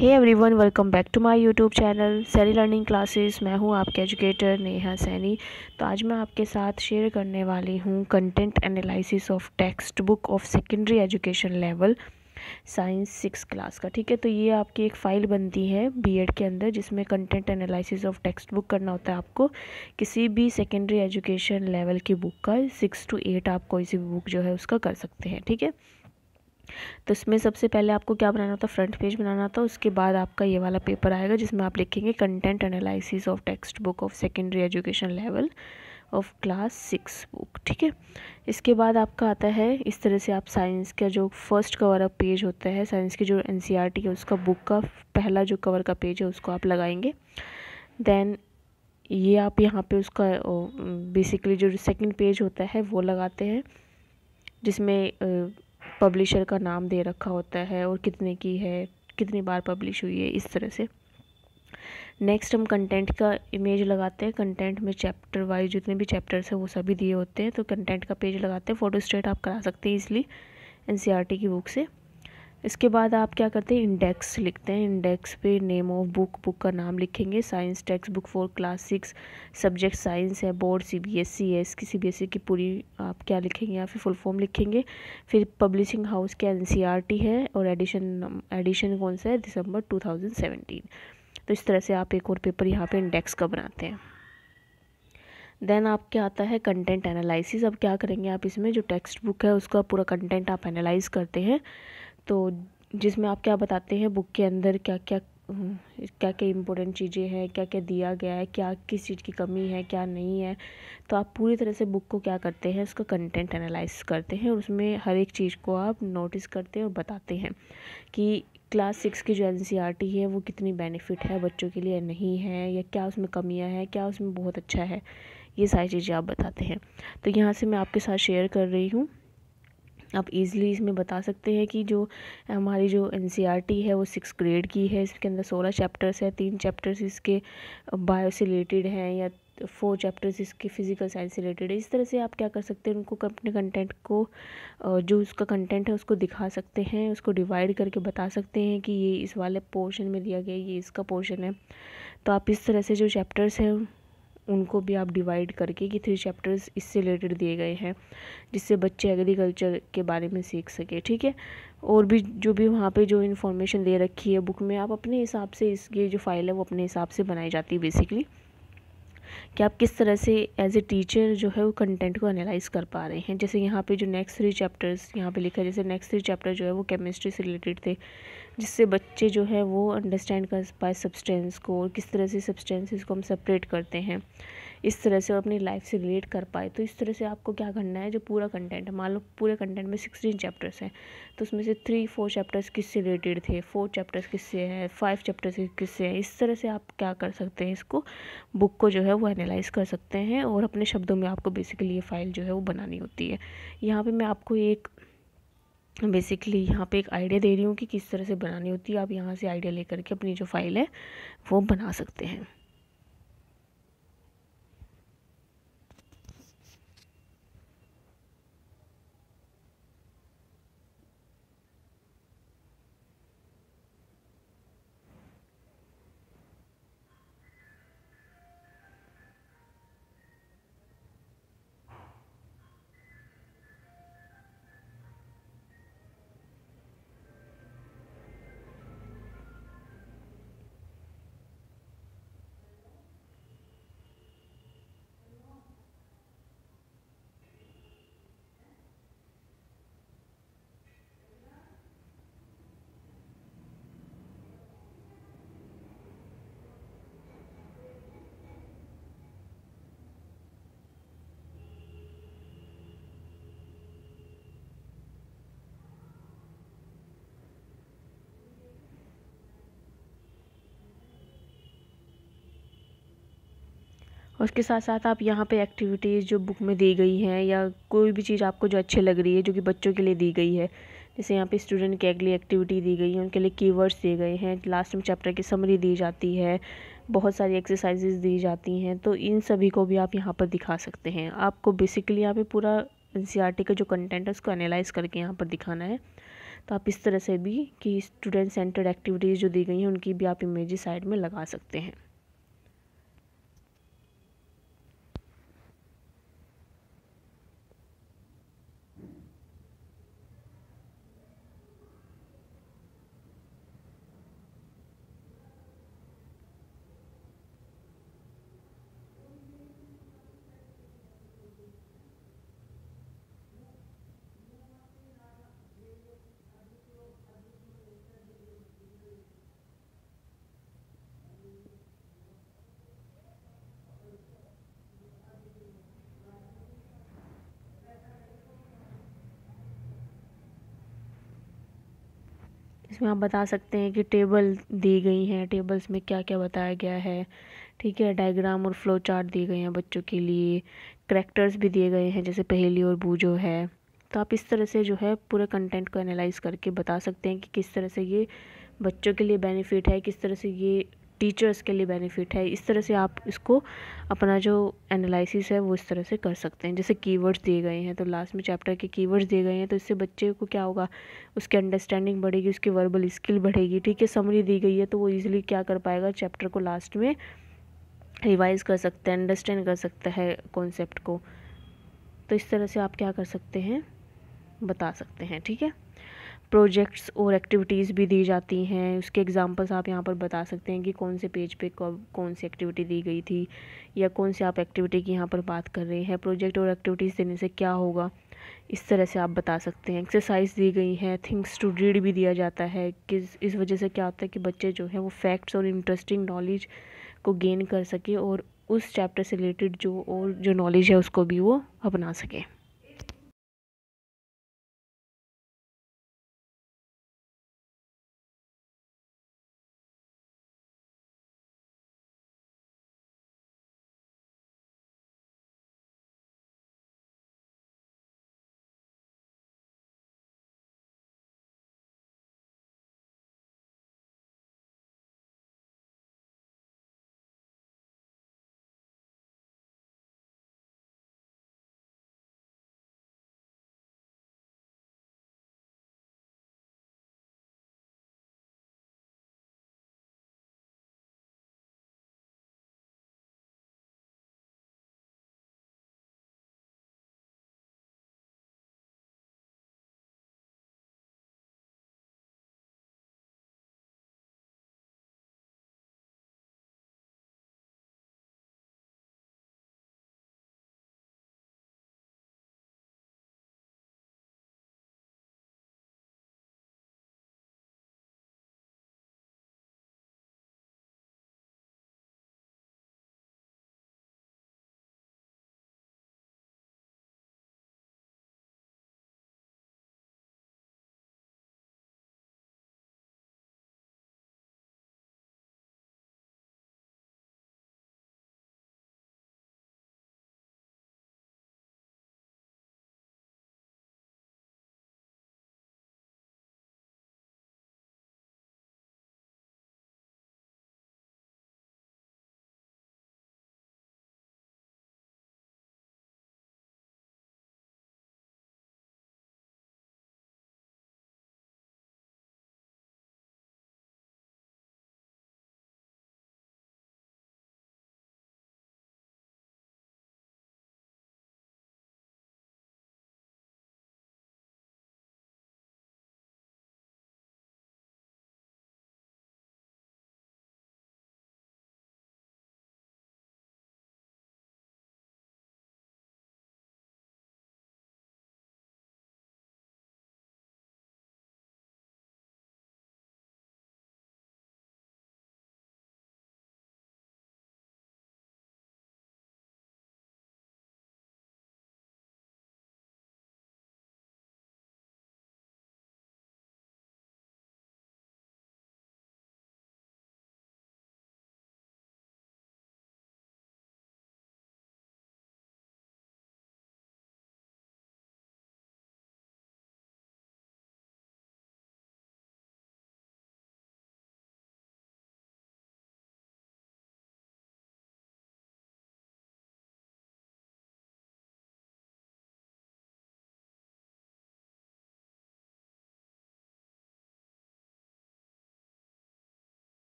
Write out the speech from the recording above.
hey everyone welcome back to my YouTube channel Saini learning classes मैं हूं आपके educator Neha Saini तो आज मैं आपके साथ शेयर करने वाली हूं content analysis of text book of secondary education level science six class का ठीक है तो ये आपकी एक फ़ाइल बनती है बीएड के अंदर जिसमें content analysis of text book करना होता है आपको किसी भी सेकेंडरी एजुकेशन लेवल की बुक का सिक्स टू एट आप कोई सी भी बुक जो है उसका कर सकते हैं ठीक है तो इसमें सबसे पहले आपको क्या बनाना था फ्रंट पेज बनाना था उसके बाद आपका ये वाला पेपर आएगा जिसमें आप लिखेंगे content analysis of text book of secondary education level of class six book ठीक है इसके बाद आपका आता है इस तरह से आप साइंस का जो फर्स्ट कवर अप पेज होता है साइंस की जो एन e है उसका बुक का पहला जो कवर का पेज है उसको आप लगाएंगे देन ये आप यहाँ पे उसका बेसिकली जो सेकंड पेज होता है वो लगाते हैं जिसमें पब्लिशर का नाम दे रखा होता है और कितने की है कितनी बार पब्लिश हुई है इस तरह से नेक्स्ट हम कंटेंट का इमेज लगाते हैं कंटेंट में चैप्टर वाइज जितने भी चैप्टर्स हैं वो सभी दिए होते हैं तो कंटेंट का पेज लगाते हैं फ़ोटो स्टेट आप करा सकते हैं इसलिए एन की बुक से इसके बाद आप क्या करते हैं इंडेक्स लिखते हैं इंडेक्स पे नेम ऑफ बुक बुक का नाम लिखेंगे science text book for class six subject science है बोर्ड सीबीएसई है इसकी सीबीएसई की पूरी आप क्या लिखेंगे या फिर फुल फॉर्म लिखेंगे फिर पब्लिशिंग हाउस आर एनसीईआरटी है और एडिशन एडिशन कौन सा है दिसंबर सेवेंटीन तो इस तरह से आप एक और पेपर यहाँ पे इंडेक्स का बनाते हैं देन क्या आता है कंटेंट एनालिसिस अब क्या करेंगे आप इसमें जो टेक्स्ट बुक है उसका पूरा कंटेंट आप एनालाइज करते हैं तो जिसमें आप क्या बताते हैं बुक के अंदर क्या क्या क्या क्या इम्पोर्टेंट चीज़ें हैं क्या क्या दिया गया है क्या किस चीज़ की कमी है क्या नहीं है तो आप पूरी तरह से बुक को क्या करते हैं उसका कंटेंट एनालाइज करते हैं और उसमें हर एक चीज़ को आप नोटिस करते हैं और बताते हैं कि क्लास सिक्स की जो एन e है वो कितनी बेनिफिट है बच्चों के लिए नहीं है या क्या उसमें कमियाँ हैं क्या उसमें बहुत अच्छा है ये सारी चीज़ें आप बताते हैं तो यहाँ से मैं आपके साथ शेयर कर रही हूँ आप इजीली इसमें बता सकते हैं कि जो हमारी जो एन e है वो सिक्स ग्रेड की है इसके अंदर सोलह चैप्टर्स है तीन चैप्टर्स इसके बायो से रिलेटेड हैं या फोर चैप्टर्स इसके फिजिकल साइंस से रिलेटेड है इस तरह से आप क्या कर सकते हैं उनको अपने कंटेंट को जो उसका कंटेंट है उसको दिखा सकते हैं उसको डिवाइड करके बता सकते हैं कि ये इस वाले पोर्शन में दिया गया ये इसका पोर्शन है तो आप इस तरह से जो चैप्टर्स हैं उनको भी आप डिवाइड करके कि थ्री चैप्टर्स इससे रिलेटेड दिए गए हैं जिससे बच्चे एग्रीकल्चर के बारे में सीख सके ठीक है और भी जो भी वहाँ पे जो इन्फॉर्मेशन दे रखी है बुक में आप अपने हिसाब से इसकी जो फाइल है वो अपने हिसाब से बनाई जाती है बेसिकली कि आप किस तरह से एज ए टीचर जो है वो कंटेंट को एनालाइज कर पा रहे हैं जैसे यहाँ पे जो नेक्स्ट थ्री चैप्टर्स यहाँ पे लिखा है जैसे नेक्स्ट थ्री चैप्टर जो है वो केमिस्ट्री से रिलेटेड थे जिससे बच्चे जो है वो अंडरस्टैंड कर पाए सब्सटेंस को और किस तरह से सब्सटेंसेस को हम सेपरेट करते हैं इस तरह से अपनी लाइफ से रिलेट कर पाए तो इस तरह से आपको क्या करना है जो पूरा कंटेंट है मान लो पूरे कंटेंट में सिक्सटीन चैप्टर्स हैं तो उसमें से थ्री फोर चैप्टर्स किससे रिलेटेड थे फोर चैप्टर्स किससे हैं फाइव चैप्टर्स किससे हैं इस तरह से आप क्या कर सकते हैं इसको बुक को जो है वो एनालाइज कर सकते हैं और अपने शब्दों में आपको बेसिकली ये फाइल जो है वो बनानी होती है यहाँ पर मैं आपको एक बेसिकली यहाँ पे एक आइडिया दे रही हूँ कि किस तरह से बनानी होती है आप यहाँ से आइडिया लेकर के अपनी जो फाइल है वो बना सकते हैं और उसके साथ साथ आप यहाँ पे एक्टिविटीज़ जो बुक में दी गई हैं या कोई भी चीज़ आपको जो अच्छी लग रही है जो कि बच्चों के लिए दी गई है जैसे यहाँ पे स्टूडेंट के लिए एक्टिविटी दी गई है उनके लिए कीवर्ड्स दिए गए हैं लास्ट में चैप्टर की समरी दी जाती है बहुत सारी एक्सरसाइजेज दी जाती हैं तो इन सभी को भी आप यहाँ पर दिखा सकते हैं आपको बेसिकली यहाँ पर पूरा एन का जो कंटेंट है उसको एनालाइज करके यहाँ पर दिखाना है तो आप इस तरह से भी कि स्टूडेंट सेंटर्ड एक्टिविटीज़ जो दी गई हैं उनकी भी आप इमेज साइड में लगा सकते हैं इसमें आप बता सकते हैं कि टेबल दी गई हैं टेबल्स में क्या क्या बताया गया है ठीक है डायग्राम और फ्लो चार्ट दिए गए हैं बच्चों के लिए करेक्टर्स भी दिए गए हैं जैसे पहेली और बूझो है तो आप इस तरह से जो है पूरे कंटेंट को एनालाइज करके बता सकते हैं कि किस तरह से ये बच्चों के लिए बेनिफिट है किस तरह से ये टीचर्स के लिए बेनिफिट है इस तरह से आप इसको अपना जो एनालिसिस है वो इस तरह से कर सकते हैं जैसे कीवर्ड्स दिए गए हैं तो लास्ट में चैप्टर के कीवर्ड्स दिए गए हैं तो इससे बच्चे को क्या होगा उसकी अंडरस्टैंडिंग बढ़ेगी उसकी वर्बल स्किल बढ़ेगी ठीक है समरी दी गई है तो वो ईजिली क्या कर पाएगा चैप्टर को लास्ट में रिवाइज कर सकते हैं अंडरस्टैंड कर सकता है कॉन्सेप्ट को तो इस तरह से आप क्या कर सकते हैं बता सकते हैं ठीक है प्रोजेक्ट्स और एक्टिविटीज़ भी दी जाती हैं उसके एग्ज़ाम्पल्स आप यहाँ पर बता सकते हैं कि कौन से पेज पे कब कौन सी एक्टिविटी दी गई थी या कौन से आप एक्टिविटी की यहाँ पर बात कर रहे हैं प्रोजेक्ट और एक्टिविटीज़ देने से क्या होगा इस तरह से आप बता सकते हैं एक्सरसाइज दी गई हैं थिंग्स टू रीड भी दिया जाता है किस इस वजह से क्या होता है कि बच्चे जो हैं वो फैक्ट्स और इंटरेस्टिंग नॉलेज को गेन कर सके और उस चैप्टर से रिलेटेड जो और जो नॉलेज है उसको भी वो अपना सकें